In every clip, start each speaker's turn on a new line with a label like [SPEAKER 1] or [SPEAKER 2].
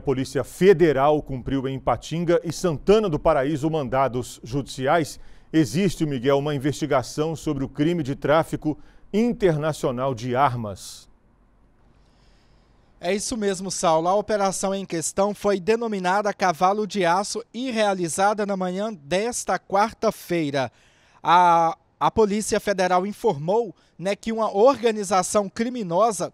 [SPEAKER 1] A Polícia Federal cumpriu em Patinga e Santana do Paraíso mandados judiciais. Existe, Miguel, uma investigação sobre o crime de tráfico internacional
[SPEAKER 2] de armas. É isso mesmo, Saulo. A operação em questão foi denominada Cavalo de Aço e realizada na manhã desta quarta-feira. A, a Polícia Federal informou né, que uma organização criminosa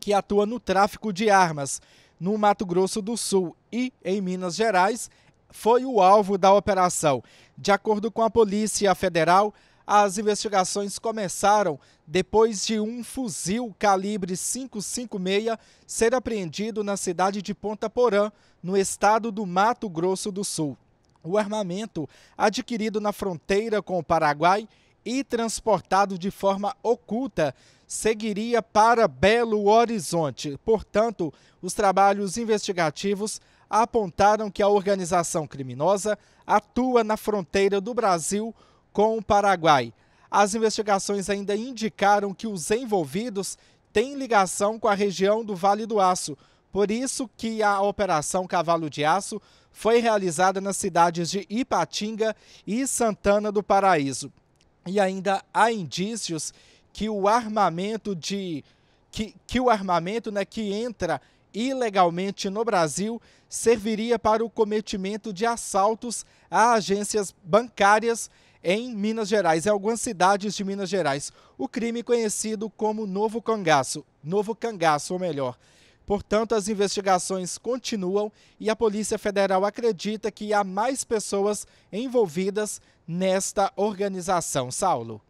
[SPEAKER 2] que atua no tráfico de armas no Mato Grosso do Sul e em Minas Gerais, foi o alvo da operação. De acordo com a Polícia Federal, as investigações começaram depois de um fuzil calibre 556 ser apreendido na cidade de Ponta Porã, no estado do Mato Grosso do Sul. O armamento, adquirido na fronteira com o Paraguai, e transportado de forma oculta, seguiria para Belo Horizonte. Portanto, os trabalhos investigativos apontaram que a organização criminosa atua na fronteira do Brasil com o Paraguai. As investigações ainda indicaram que os envolvidos têm ligação com a região do Vale do Aço, por isso que a Operação Cavalo de Aço foi realizada nas cidades de Ipatinga e Santana do Paraíso. E ainda há indícios que o armamento de que, que o armamento né, que entra ilegalmente no Brasil serviria para o cometimento de assaltos a agências bancárias em Minas Gerais, em algumas cidades de Minas Gerais. O crime é conhecido como novo cangaço, novo cangaço, ou melhor. Portanto, as investigações continuam e a Polícia Federal acredita que há mais pessoas envolvidas nesta organização. Saulo.